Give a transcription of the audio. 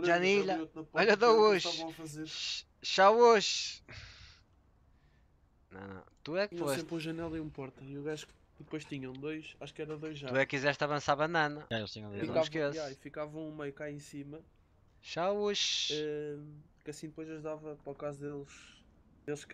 Janilha, olha da hoje. Tchau hoje. Não, não. Tu é que Tinha foste. sempre uma janela e um porta. E o gajo que depois tinham dois, acho que era dois já. Tu é que quiseste avançar a banana. É, eles tinham dois. não esquece. E ficava um meio cá em cima. Tchau hoje. Ehm, uh, que assim depois ajudava para o caso deles. Deles